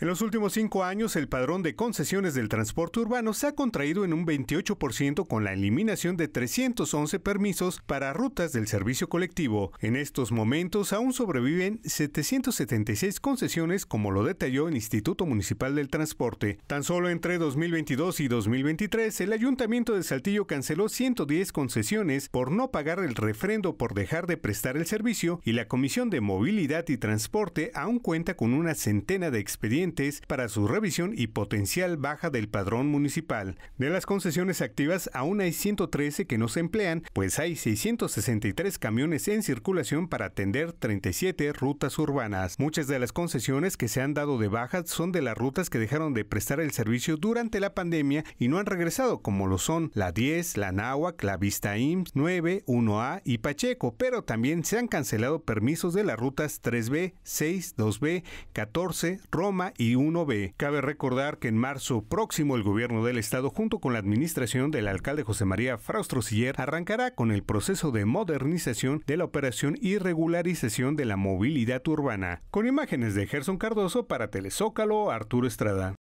En los últimos cinco años, el padrón de concesiones del transporte urbano se ha contraído en un 28% con la eliminación de 311 permisos para rutas del servicio colectivo. En estos momentos aún sobreviven 776 concesiones, como lo detalló el Instituto Municipal del Transporte. Tan solo entre 2022 y 2023, el Ayuntamiento de Saltillo canceló 110 concesiones por no pagar el refrendo por dejar de prestar el servicio y la Comisión de Movilidad y Transporte aún cuenta con una centena de expedientes para su revisión y potencial baja del padrón municipal. De las concesiones activas, aún hay 113 que no se emplean, pues hay 663 camiones en circulación para atender 37 rutas urbanas. Muchas de las concesiones que se han dado de baja son de las rutas que dejaron de prestar el servicio durante la pandemia y no han regresado, como lo son la 10, la Nahuac, la Vista IMSS, 9, 1A y Pacheco, pero también se han cancelado permisos de las rutas 3B, 6, 2B, 14, Roma y 1B. Cabe recordar que en marzo próximo el gobierno del estado junto con la administración del alcalde José María Fraustro Siller arrancará con el proceso de modernización de la operación y regularización de la movilidad urbana. Con imágenes de Gerson Cardoso para Telezócalo, Arturo Estrada.